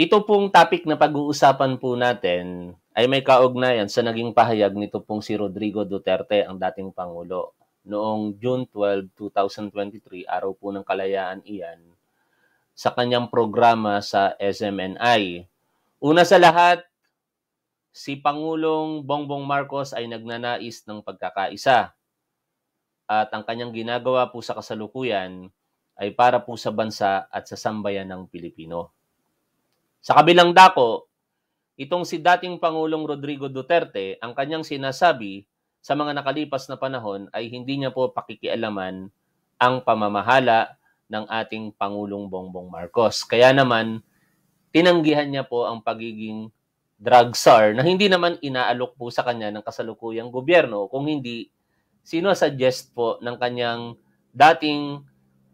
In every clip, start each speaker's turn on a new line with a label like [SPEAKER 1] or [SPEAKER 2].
[SPEAKER 1] Ito pong topic na pag-uusapan po natin ay may kaugnayan sa naging pahayag nito pong si Rodrigo Duterte, ang dating Pangulo. Noong June 12, 2023, araw po ng kalayaan iyan, sa kanyang programa sa SMNI. Una sa lahat, si Pangulong Bongbong Marcos ay nagnanais ng pagkakaisa. At ang kanyang ginagawa po sa kasalukuyan ay para po sa bansa at sa sambayan ng Pilipino. Sa kabilang dako, itong si dating Pangulong Rodrigo Duterte, ang kanyang sinasabi sa mga nakalipas na panahon ay hindi niya po pakikialaman ang pamamahala ng ating Pangulong Bongbong Marcos. Kaya naman, tinanggihan niya po ang pagiging drug czar na hindi naman inaalok po sa kanya ng kasalukuyang gobyerno. Kung hindi, sino suggest po ng kanyang dating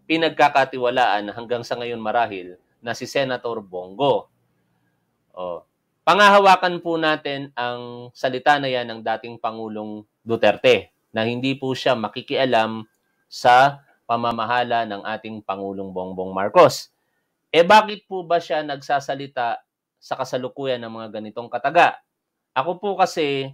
[SPEAKER 1] pinagkakatiwalaan hanggang sa ngayon marahil na si Senator Bongo. Oh. Pangahawakan po natin ang salita na yan ng dating Pangulong Duterte na hindi po siya makikialam sa pamamahala ng ating Pangulong Bongbong Marcos. E bakit po ba siya nagsasalita sa kasalukuyan ng mga ganitong kataga? Ako po kasi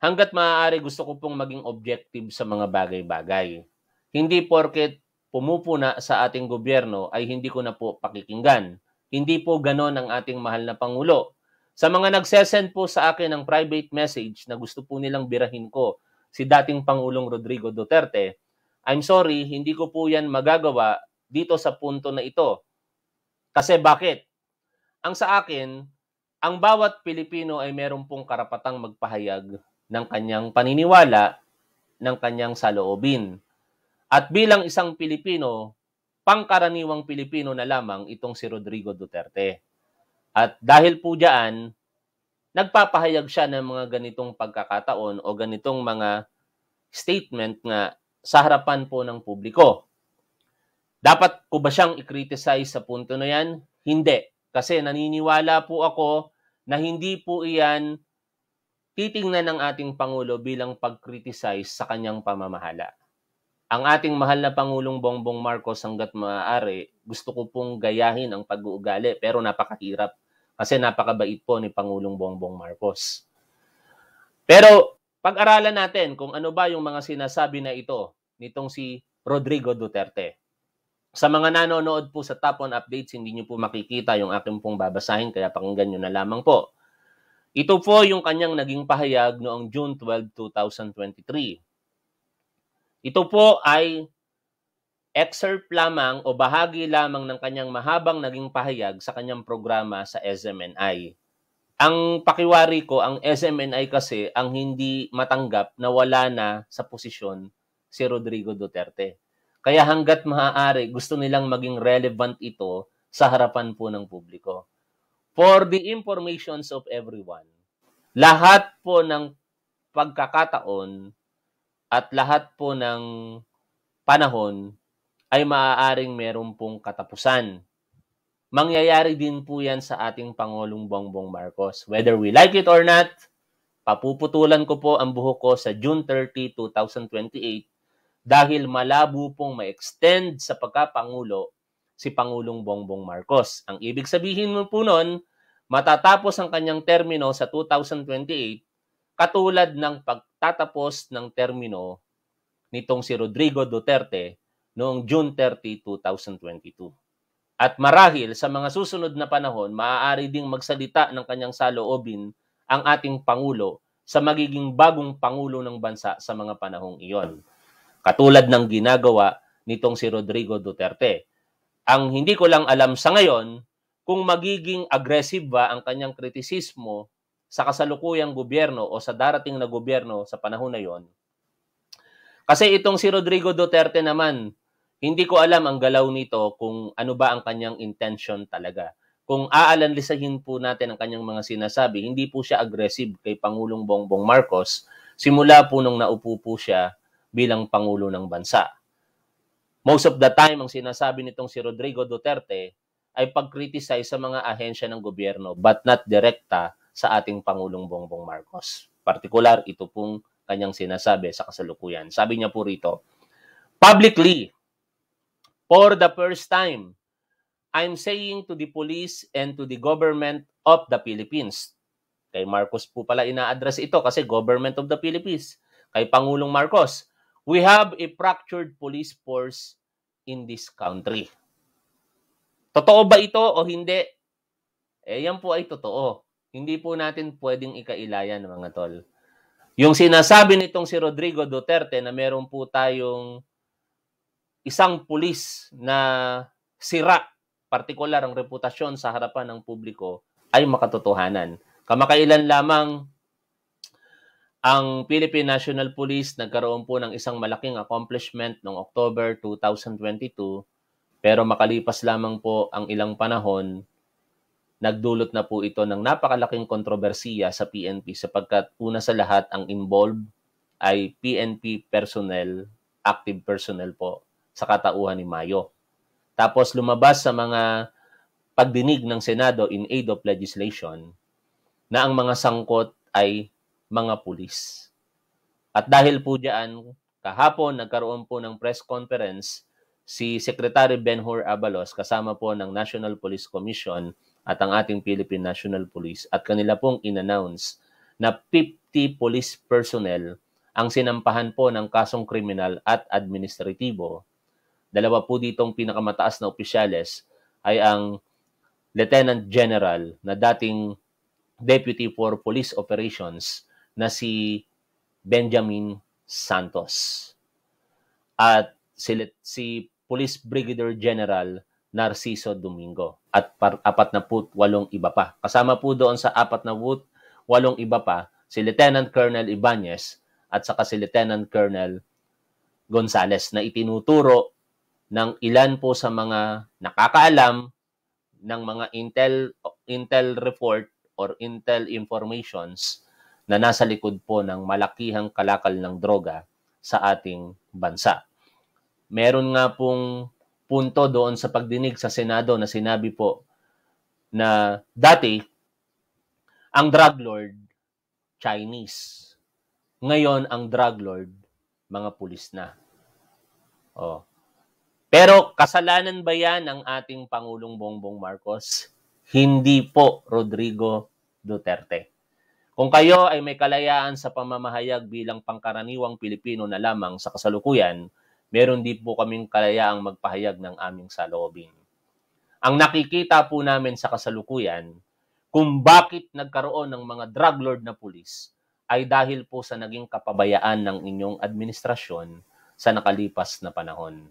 [SPEAKER 1] hanggat maaari gusto ko pong maging objective sa mga bagay-bagay. Hindi porket pumupuna sa ating gobyerno ay hindi ko na po pakikinggan. Hindi po ganon ang ating mahal na Pangulo. Sa mga nagsesend po sa akin ng private message na gusto po nilang birahin ko si dating Pangulong Rodrigo Duterte, I'm sorry, hindi ko po yan magagawa dito sa punto na ito. Kasi bakit? Ang sa akin, ang bawat Pilipino ay meron pong karapatang magpahayag ng kanyang paniniwala, ng kanyang saloobin. At bilang isang Pilipino, pangkaraniwang Pilipino na lamang itong si Rodrigo Duterte. At dahil po diyan, nagpapahayag siya ng mga ganitong pagkakataon o ganitong mga statement nga sa harapan po ng publiko. Dapat ko ba siyang i-criticize sa punto na yan? Hindi. Kasi naniniwala po ako na hindi po iyan titingnan ng ating Pangulo bilang pag-criticize sa kanyang pamamahala ang ating mahal na Pangulong Bongbong Marcos hanggat maaari, gusto ko pong gayahin ang pag-uugali pero napakahirap kasi napakabait po ni Pangulong Bongbong Marcos. Pero pag-aralan natin kung ano ba yung mga sinasabi na ito nitong si Rodrigo Duterte. Sa mga nanonood po sa Top On Updates, hindi nyo po makikita yung akin pong babasahin kaya pakinggan nyo na lamang po. Ito po yung kanyang naging pahayag noong June 12, 2023 ito po ay excerpt lamang o bahagi lamang ng kanyang mahabang naging pahayag sa kanyang programa sa SMNI. Ang pakiwari ko, ang SMNI kasi ang hindi matanggap na wala na sa posisyon si Rodrigo Duterte. Kaya hanggat maaari, gusto nilang maging relevant ito sa harapan po ng publiko. For the informations of everyone, lahat po ng pagkakataon at lahat po ng panahon ay maaaring meron pong katapusan. Mangyayari din po yan sa ating Pangulong Bongbong Marcos. Whether we like it or not, papuputulan ko po ang buhok ko sa June 30, 2028 dahil malabo pong ma-extend sa pagkapangulo si Pangulong Bongbong Marcos. Ang ibig sabihin mo po nun, matatapos ang kanyang termino sa 2028 katulad ng pagtatapos ng termino nitong si Rodrigo Duterte noong June 30, 2022. At marahil sa mga susunod na panahon, maaari ding magsalita ng kanyang saloobin ang ating Pangulo sa magiging bagong Pangulo ng bansa sa mga panahong iyon. Katulad ng ginagawa nitong si Rodrigo Duterte. Ang hindi ko lang alam sa ngayon kung magiging aggressive ba ang kanyang kritisismo sa kasalukuyang gobyerno o sa darating na gobyerno sa panahon na yon. Kasi itong si Rodrigo Duterte naman, hindi ko alam ang galaw nito kung ano ba ang kanyang intention talaga. Kung aalanlisahin po natin ang kanyang mga sinasabi, hindi po siya aggressive kay Pangulong Bongbong Marcos simula po nung naupo po siya bilang Pangulo ng Bansa. Most of the time, ang sinasabi nitong si Rodrigo Duterte ay pag-criticize sa mga ahensya ng gobyerno but not direkta sa ating Pangulong Bongbong Marcos. Partikular, ito pong kanyang sinasabi sa kasalukuyan. Sabi niya po rito, Publicly, for the first time, I'm saying to the police and to the government of the Philippines. Kay Marcos po pala ina-address ito kasi government of the Philippines. Kay Pangulong Marcos, we have a fractured police force in this country. Totoo ba ito o hindi? Eh, yan po ay totoo. Hindi po natin pwedeng ikailayan mga tol. Yung sinasabi nitong si Rodrigo Duterte na meron po tayong isang pulis na sira, partikular ang reputasyon sa harapan ng publiko, ay makatotohanan. Kamakailan lamang ang Philippine National Police nagkaroon po ng isang malaking accomplishment noong October 2022 pero makalipas lamang po ang ilang panahon, nagdulot na po ito ng napakalaking kontrobersiya sa PNP sapagkat una sa lahat ang involved ay PNP personnel, active personnel po sa katauhan ni Mayo. Tapos lumabas sa mga pagdinig ng Senado in aid of legislation na ang mga sangkot ay mga pulis. At dahil po diyan, kahapon nagkaroon po ng press conference si Secretary Benhur Abalos kasama po ng National Police Commission at ang ating Philippine National Police at kanila pong inannounce na 50 police personnel ang sinampahan po ng kasong kriminal at administratibo. Dalawa po ditong pinakamataas na opisyales ay ang Lieutenant General na dating Deputy for Police Operations na si Benjamin Santos. At si, si Police Brigadier General Narciso Domingo at apat na put walong iba pa. Kasama po doon sa apat na put walong iba pa si Lieutenant Colonel Ibanez at saka si Lieutenant Colonel Gonzales na itinuturo ng ilan po sa mga nakakaalam ng mga intel intel report or intel informations na nasa likod po ng malakihang kalakal ng droga sa ating bansa. Meron nga pong punto doon sa pagdinig sa Senado na sinabi po na dati ang drug lord Chinese. Ngayon ang drug lord mga pulis na. Oh. Pero kasalanan ba 'yan ng ating Pangulong Bongbong Marcos? Hindi po Rodrigo Duterte. Kung kayo ay may kalayaan sa pamamahayag bilang pangkaraniwang Pilipino na lamang sa kasalukuyan, meron din po kaming kalayaang magpahayag ng aming saloobin. Ang nakikita po namin sa kasalukuyan kung bakit nagkaroon ng mga drug lord na pulis ay dahil po sa naging kapabayaan ng inyong administrasyon sa nakalipas na panahon.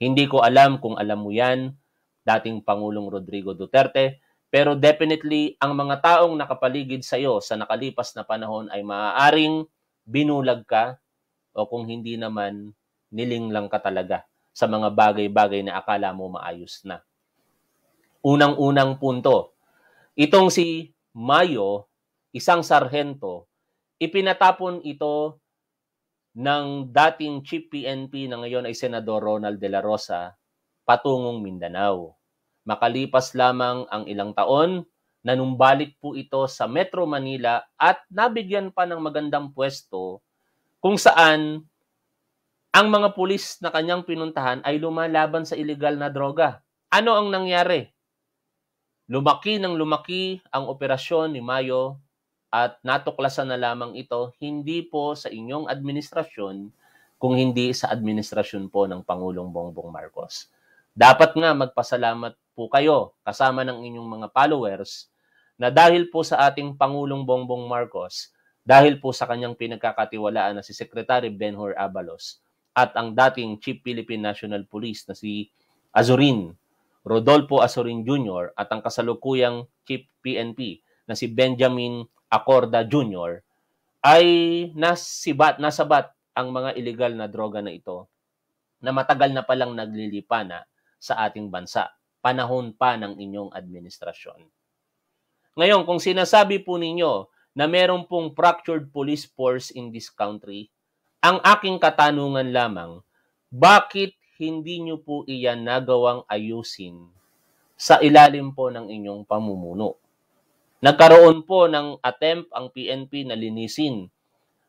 [SPEAKER 1] Hindi ko alam kung alam mo yan, dating Pangulong Rodrigo Duterte, pero definitely ang mga taong nakapaligid sa iyo sa nakalipas na panahon ay maaaring binulag ka o kung hindi naman nilinlang ka talaga sa mga bagay-bagay na akala mo maayos na. Unang-unang punto, itong si Mayo, isang sarhento, ipinatapon ito ng dating chief PNP na ngayon ay Senador Ronald De La Rosa patungong Mindanao. Makalipas lamang ang ilang taon, nanumbalik po ito sa Metro Manila at nabigyan pa ng magandang pwesto kung saan ang mga pulis na kanyang pinuntahan ay lumalaban sa ilegal na droga. Ano ang nangyari? Lumaki ng lumaki ang operasyon ni Mayo at natuklasan na lamang ito hindi po sa inyong administrasyon kung hindi sa administrasyon po ng Pangulong Bongbong Marcos. Dapat nga magpasalamat po kayo kasama ng inyong mga followers na dahil po sa ating Pangulong Bongbong Marcos, dahil po sa kanyang pinagkakatiwalaan na si Secretary Benhur Abalos, at ang dating Chief Philippine National Police na si Azurin, Rodolfo Azurin Jr. at ang kasalukuyang Chief PNP na si Benjamin Acorda Jr. ay nasibat, nasabat ang mga ilegal na droga na ito na matagal na palang naglilipana sa ating bansa, panahon pa ng inyong administrasyon. Ngayon, kung sinasabi po ninyo na meron pong fractured police force in this country, ang aking katanungan lamang, bakit hindi nyo po iyan nagawang ayusin sa ilalim po ng inyong pamumuno? Nagkaroon po ng attempt ang PNP na linisin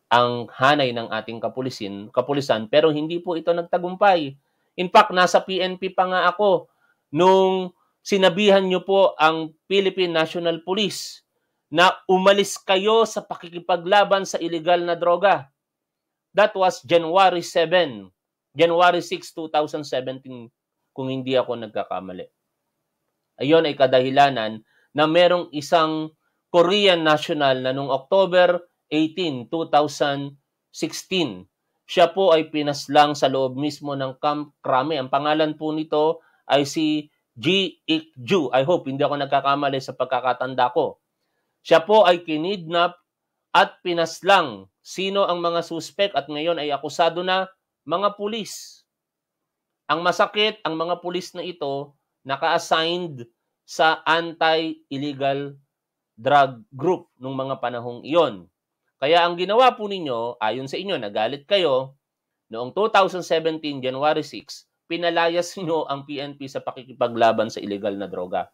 [SPEAKER 1] ang hanay ng ating kapulisin, kapulisan pero hindi po ito nagtagumpay. In fact, nasa PNP pa nga ako nung sinabihan nyo po ang Philippine National Police na umalis kayo sa pakikipaglaban sa ilegal na droga. That was January 7, January 6, 2017 kung hindi ako nagkakamali. Ayon ay kadahilanan na merong isang Korean national na noong October 18, 2016, siya po ay pinaslang sa loob mismo ng Camp Krame. Ang pangalan po nito ay si Ji Ik Ju. I hope hindi ako nagkakamali sa pagkakatanda ko. Siya po ay kinidnap at pinaslang sino ang mga suspek at ngayon ay akusado na mga pulis. Ang masakit, ang mga pulis na ito naka-assigned sa anti-illegal drug group nung mga panahong iyon. Kaya ang ginawa po ninyo, ayon sa inyo, nagalit kayo, noong 2017, January 6, pinalayas nyo ang PNP sa pakikipaglaban sa illegal na droga.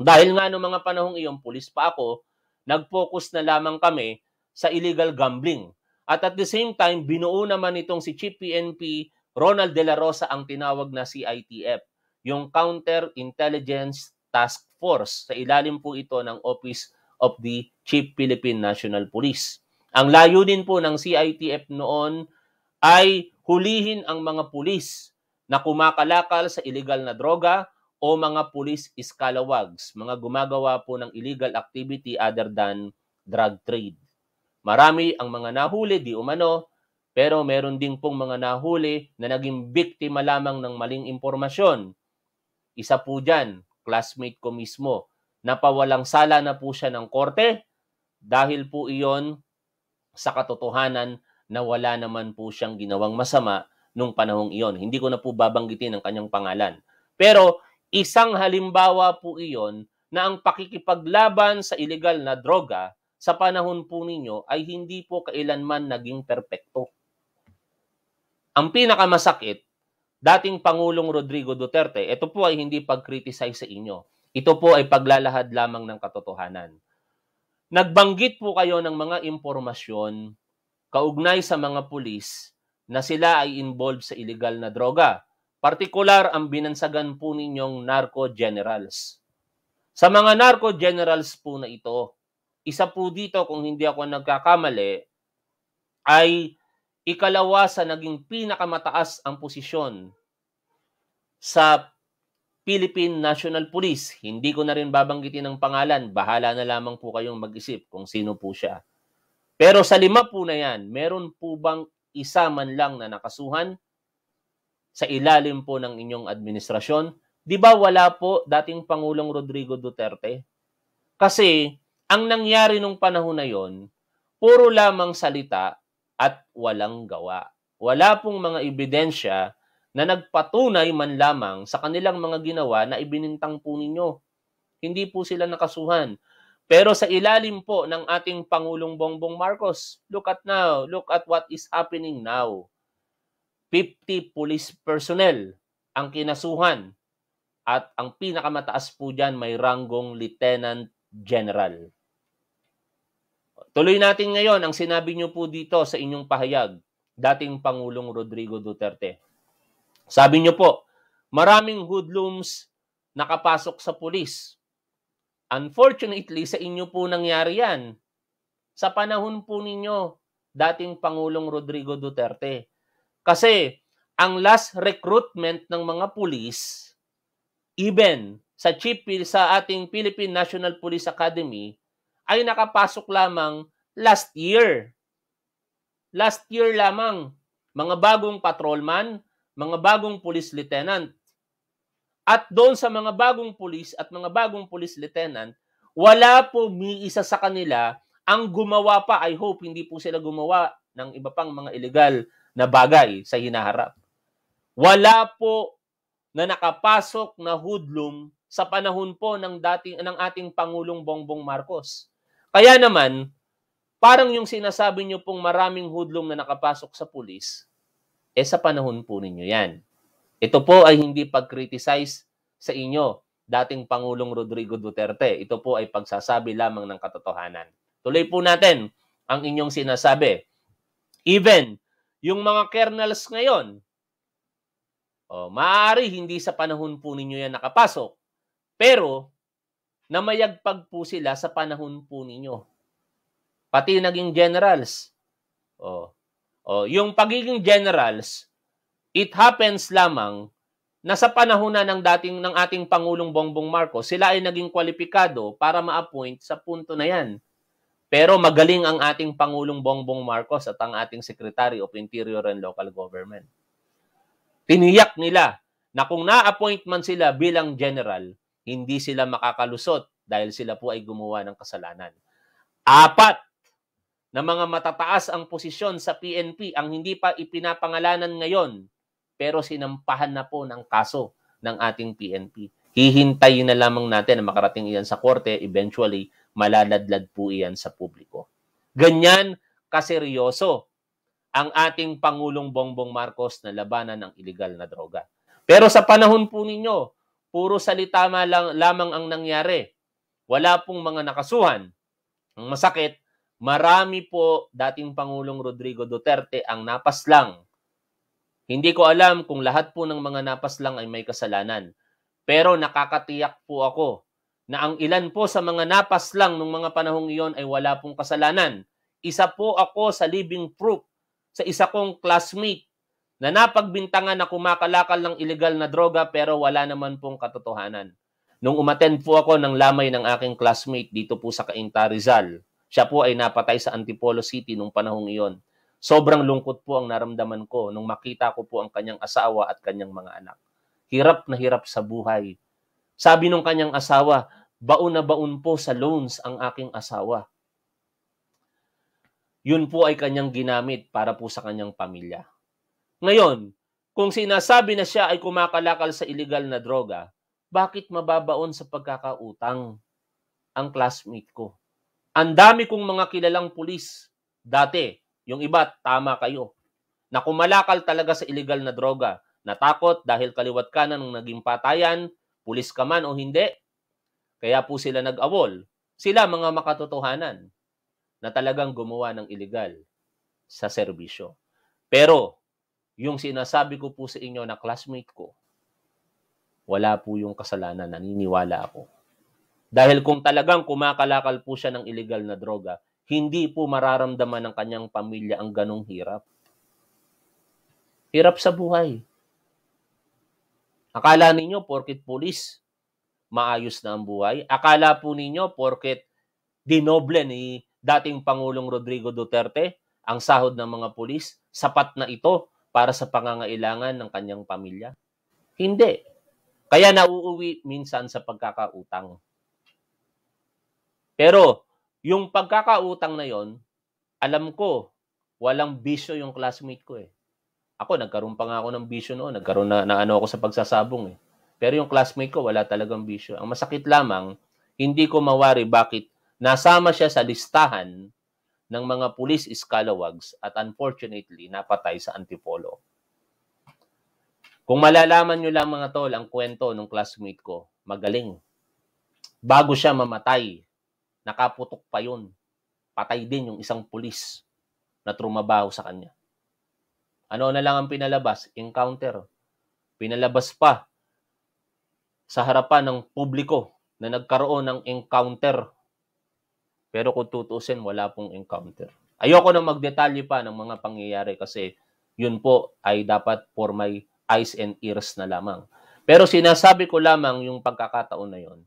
[SPEAKER 1] Dahil nga noong mga panahong iyon, pulis pa ako, nag-focus na lamang kami sa illegal gambling. At at the same time, binuo naman itong si Chief PNP Ronald De La Rosa ang tinawag na CITF, yung Counter Intelligence Task Force. Sa ilalim po ito ng Office of the Chief Philippine National Police. Ang layunin po ng CITF noon ay hulihin ang mga pulis na kumakalakal sa illegal na droga o mga pulis scalawags, mga gumagawa po ng illegal activity other than drug trade. Marami ang mga nahuli, di umano, pero meron ding pong mga nahuli na naging biktima lamang ng maling impormasyon. Isa po dyan, classmate ko mismo, napawalang sala na po siya ng korte dahil po iyon sa katotohanan na wala naman po siyang ginawang masama nung panahong iyon. Hindi ko na po babanggitin ang kanyang pangalan. Pero isang halimbawa po iyon na ang pakikipaglaban sa ilegal na droga sa panahon po ninyo ay hindi po kailanman naging perpekto. Ang pinakamasakit, dating Pangulong Rodrigo Duterte, ito po ay hindi pag-criticize sa inyo. Ito po ay paglalahad lamang ng katotohanan. Nagbanggit po kayo ng mga impormasyon kaugnay sa mga pulis na sila ay involved sa illegal na droga. Partikular ang binansagan po ninyong narco generals. Sa mga narco generals po na ito, isa po dito, kung hindi ako nagkakamali, ay ikalawa sa naging pinakamataas ang posisyon sa Philippine National Police. Hindi ko na rin babanggitin ang pangalan. Bahala na lamang po kayong mag-isip kung sino po siya. Pero sa lima po na yan, meron po bang isa man lang na nakasuhan sa ilalim po ng inyong administrasyon? Di ba wala po dating Pangulong Rodrigo Duterte? Kasi ang nangyari nung panahon na yon, puro lamang salita at walang gawa. Wala pong mga ebidensya na nagpatunay man lamang sa kanilang mga ginawa na ibinintang po ninyo. Hindi po sila nakasuhan. Pero sa ilalim po ng ating Pangulong Bongbong Marcos, look at now, look at what is happening now. 50 police personnel ang kinasuhan at ang pinakamataas po dyan may ranggong lieutenant general. Tuloy natin ngayon ang sinabi niyo po dito sa inyong pahayag, dating Pangulong Rodrigo Duterte. Sabi niyo po, maraming hoodlums nakapasok sa pulis. Unfortunately, sa inyo po nangyari yan. Sa panahon po ninyo, dating Pangulong Rodrigo Duterte. Kasi ang last recruitment ng mga pulis, even sa chief sa ating Philippine National Police Academy ay nakapasok lamang last year. Last year lamang, mga bagong patrolman, mga bagong police lieutenant. At doon sa mga bagong police at mga bagong police lieutenant, wala po miisa sa kanila ang gumawa pa. I hope hindi po sila gumawa ng iba pang mga ilegal na bagay sa hinaharap. Wala po na nakapasok na hoodlum sa panahon po ng dating ng ating Pangulong Bongbong Marcos. Kaya naman, parang yung sinasabi niyo pong maraming hudlong na nakapasok sa pulis, eh sa panahon po ninyo 'yan. Ito po ay hindi pag-criticize sa inyo, dating Pangulong Rodrigo Duterte. Ito po ay pagsasabi lamang ng katotohanan. Tuloy po natin ang inyong sinasabi. Even yung mga kernels ngayon, oh, maaari hindi sa panahon po ninyo yan nakapasok. Pero, namayagpag po sila sa panahon po ninyo. Pati naging generals. Oh. Oh, yung pagiging generals, it happens lamang na sa panahon na ng dating ng ating Pangulong Bongbong Marcos, sila ay naging kwalipikado para ma-appoint sa punto na 'yan. Pero magaling ang ating Pangulong Bongbong Marcos at ang ating Secretary of Interior and Local Government. Tiniyak nila na kung na-appoint man sila bilang general, hindi sila makakalusot dahil sila po ay gumawa ng kasalanan. Apat na mga matataas ang posisyon sa PNP ang hindi pa ipinapangalanan ngayon pero sinampahan na po ng kaso ng ating PNP. Hihintayin na lamang natin na makarating iyan sa korte, eventually malaladlad po iyan sa publiko. Ganyan kaseryoso ang ating Pangulong Bongbong Marcos na labanan ng ilegal na droga. Pero sa panahon po ninyo, Puro salita lang, lamang ang nangyari. Wala pong mga nakasuhan. Ang masakit, marami po dating Pangulong Rodrigo Duterte ang napaslang. Hindi ko alam kung lahat po ng mga napaslang ay may kasalanan. Pero nakakatiyak po ako na ang ilan po sa mga napaslang nung mga panahong iyon ay wala pong kasalanan. Isa po ako sa living proof sa isa kong classmate na napagbintangan na kumakalakal ng ilegal na droga pero wala naman pong katotohanan. Nung umattend po ako ng lamay ng aking classmate dito po sa Cainta Rizal, siya po ay napatay sa Antipolo City nung panahong iyon. Sobrang lungkot po ang naramdaman ko nung makita ko po ang kanyang asawa at kanyang mga anak. Hirap na hirap sa buhay. Sabi nung kanyang asawa, baon na baon po sa loans ang aking asawa. Yun po ay kanyang ginamit para po sa kanyang pamilya. Ngayon, kung sinasabi na siya ay kumakalakal sa ilegal na droga, bakit mababaon sa pagkakautang ang classmate ko? Ang dami kong mga kilalang pulis dati, yung iba, tama kayo, na kumalakal talaga sa ilegal na droga, natakot dahil kaliwat ka na nung naging patayan, pulis ka man o hindi, kaya po sila nag-awol. Sila mga makatotohanan na talagang gumawa ng ilegal sa serbisyo. Pero yung sinasabi ko po sa inyo na classmate ko, wala po yung kasalanan, naniniwala ako. Dahil kung talagang kumakalakal po siya ng illegal na droga, hindi po mararamdaman ng kanyang pamilya ang ganong hirap. Hirap sa buhay. Akala ninyo porket pulis, maayos na ang buhay. Akala po ninyo porket dinoble ni dating Pangulong Rodrigo Duterte, ang sahod ng mga pulis, sapat na ito para sa pangangailangan ng kanyang pamilya? Hindi. Kaya nauuwi minsan sa pagkakautang. Pero yung pagkakautang na yon, alam ko, walang bisyo yung classmate ko eh. Ako, nagkaroon pa nga ako ng bisyo noon. Nagkaroon na, na ano ako sa pagsasabong eh. Pero yung classmate ko, wala talagang bisyo. Ang masakit lamang, hindi ko mawari bakit nasama siya sa listahan ng mga pulis scalawags at unfortunately napatay sa Antipolo. Kung malalaman nyo lang mga tol ang kwento ng classmate ko, magaling. Bago siya mamatay, nakaputok pa yun. Patay din yung isang pulis na trumabaho sa kanya. Ano na lang ang pinalabas? Encounter. Pinalabas pa sa harapan ng publiko na nagkaroon ng encounter pero kung tutusin, wala pong encounter. Ayoko na magdetalye pa ng mga pangyayari kasi yun po ay dapat for my eyes and ears na lamang. Pero sinasabi ko lamang yung pagkakataon na yon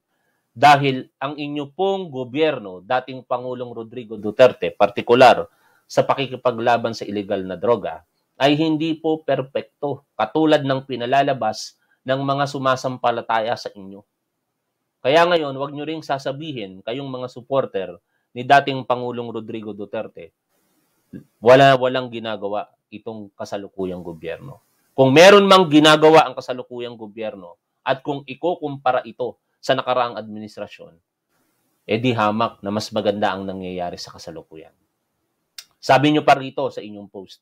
[SPEAKER 1] dahil ang inyo pong gobyerno, dating Pangulong Rodrigo Duterte, partikular sa pakikipaglaban sa ilegal na droga, ay hindi po perpekto, katulad ng pinalalabas ng mga sumasampalataya sa inyo. Kaya ngayon, wag nyo ring sasabihin kayong mga supporter ni dating Pangulong Rodrigo Duterte, wala walang ginagawa itong kasalukuyang gobyerno.
[SPEAKER 2] Kung meron mang
[SPEAKER 1] ginagawa ang kasalukuyang gobyerno at kung ikukumpara ito sa nakaraang administrasyon, edi eh hamak na mas maganda ang nangyayari sa kasalukuyan. Sabi nyo pa rito sa inyong post,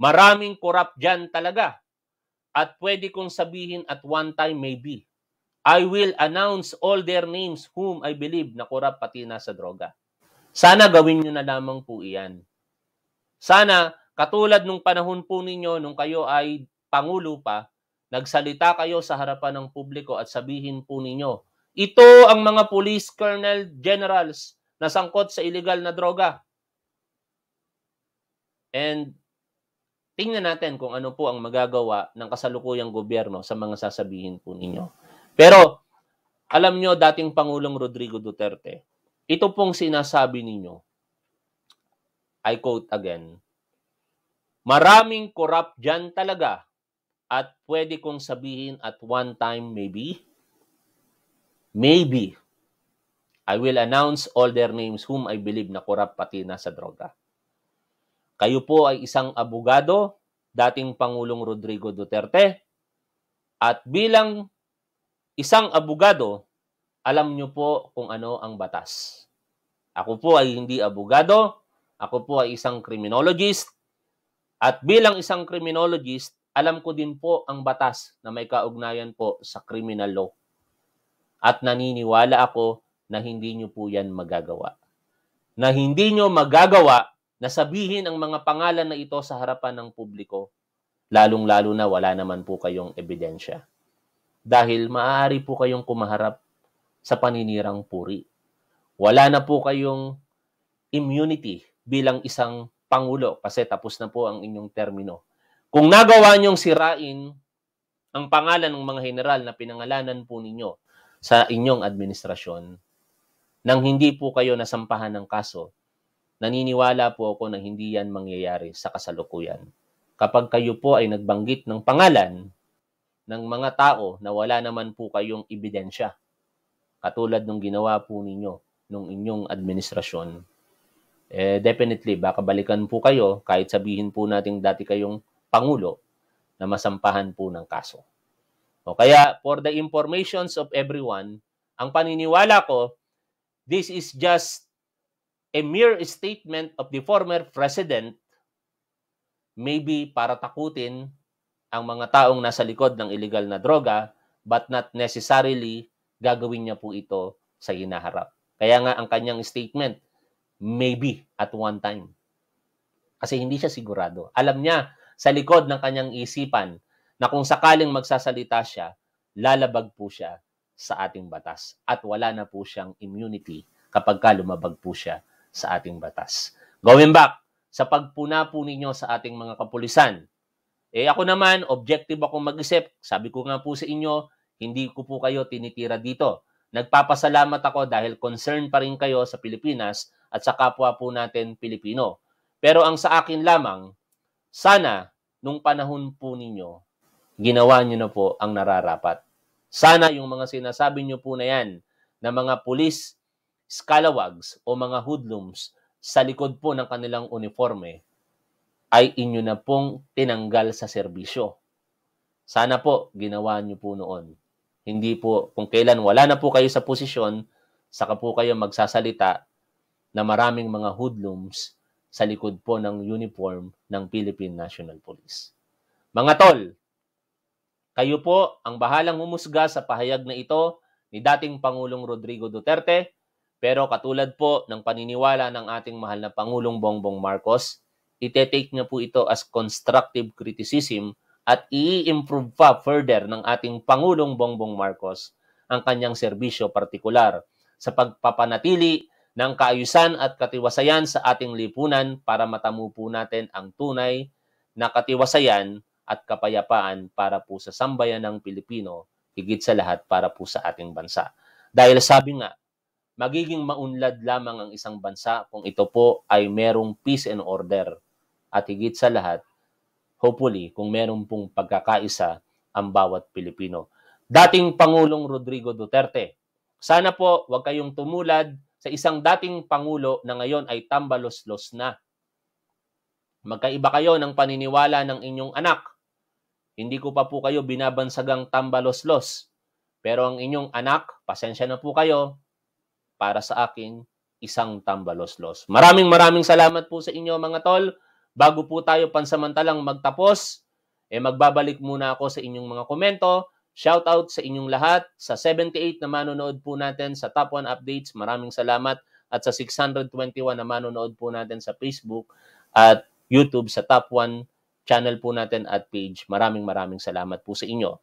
[SPEAKER 1] maraming corrupt dyan talaga. At pwede kong sabihin at one time maybe, I will announce all their names whom I believe na corrupt pati nasa droga. Sana gawin nyo na lamang po iyan. Sana, katulad nung panahon po ninyo, nung kayo ay Pangulo pa, nagsalita kayo sa harapan ng publiko at sabihin po ninyo, ito ang mga police colonel generals na sangkot sa illegal na droga. And tingnan natin kung ano po ang magagawa ng kasalukuyang gobyerno sa mga sasabihin po ninyo. Pero alam nyo, dating Pangulong Rodrigo Duterte, ito pong sinasabi ninyo, I quote again, maraming corrupt dyan talaga at pwede kong sabihin at one time maybe, maybe, I will announce all their names whom I believe na corrupt pati na sa droga. Kayo po ay isang abogado, dating Pangulong Rodrigo Duterte, at bilang isang abogado, alam nyo po kung ano ang batas. Ako po ay hindi abogado, ako po ay isang criminologist, at bilang isang criminologist, alam ko din po ang batas na may kaugnayan po sa criminal law. At naniniwala ako na hindi nyo po yan magagawa. Na hindi nyo magagawa na sabihin ang mga pangalan na ito sa harapan ng publiko, lalong-lalo na wala naman po kayong ebidensya. Dahil maaari po kayong kumaharap sa paninirang puri. Wala na po kayong immunity bilang isang pangulo kasi tapos na po ang inyong termino. Kung nagawa niyong sirain ang pangalan ng mga general na pinangalanan po ninyo sa inyong administrasyon, nang hindi po kayo nasampahan ng kaso, naniniwala po ako na hindi yan mangyayari sa kasalukuyan. Kapag kayo po ay nagbanggit ng pangalan ng mga tao na wala naman po kayong ebidensya katulad nung ginawa po ninyo nung inyong administrasyon, eh, definitely, baka balikan po kayo kahit sabihin po nating dati kayong Pangulo na masampahan po ng kaso. O kaya, for the informations of everyone, ang paniniwala ko, this is just a mere statement of the former president maybe para takutin ang mga taong nasa likod ng illegal na droga but not necessarily gagawin niya po ito sa hinaharap. Kaya nga ang kanyang statement, maybe at one time. Kasi hindi siya sigurado. Alam niya sa likod ng kanyang isipan na kung sakaling magsasalita siya, lalabag po siya sa ating batas at wala na po siyang immunity kapag lumabag po siya sa ating batas. Going back sa pagpuna po ninyo sa ating mga kapulisan, eh ako naman, objective ako mag-isip. Sabi ko nga po sa inyo, hindi ko po kayo tinitira dito. Nagpapasalamat ako dahil concerned pa rin kayo sa Pilipinas at sa kapwa po natin Pilipino. Pero ang sa akin lamang, sana nung panahon po ninyo, ginawa nyo na po ang nararapat. Sana yung mga sinasabi nyo po na yan, na mga pulis, scalawags o mga hoodlums sa likod po ng kanilang uniforme, ay inyo na pong tinanggal sa serbisyo. Sana po ginawa nyo po noon. Hindi po kung kailan wala na po kayo sa posisyon, saka po kayo magsasalita na maraming mga hoodlums sa likod po ng uniform ng Philippine National Police. Mga tol, kayo po ang bahalang humusga sa pahayag na ito ni dating Pangulong Rodrigo Duterte pero katulad po ng paniniwala ng ating mahal na Pangulong Bongbong Marcos, itetake niya po ito as constructive criticism at i-improve pa further ng ating Pangulong Bongbong Marcos ang kanyang serbisyo partikular sa pagpapanatili ng kaayusan at katiwasayan sa ating lipunan para matamo po natin ang tunay na katiwasayan at kapayapaan para po sa sambayan ng Pilipino, higit sa lahat para po sa ating bansa. Dahil sabi nga, magiging maunlad lamang ang isang bansa kung ito po ay merong peace and order at higit sa lahat hopefully kung meron pong pagkakaisa ang bawat Pilipino. Dating Pangulong Rodrigo Duterte, sana po wag kayong tumulad sa isang dating Pangulo na ngayon ay tambalos-los na. Magkaiba kayo ng paniniwala ng inyong anak. Hindi ko pa po kayo binabansagang tambalos-los. Pero ang inyong anak, pasensya na po kayo, para sa akin, isang tambalos-los. Maraming maraming salamat po sa inyo mga tol. Bago po tayo pansamantalang magtapos, eh magbabalik muna ako sa inyong mga komento. Shoutout sa inyong lahat. Sa 78 na manonood po natin sa Top 1 Updates, maraming salamat. At sa 621 na manonood po natin sa Facebook at YouTube sa Top 1 channel po natin at page. Maraming maraming salamat po sa inyo.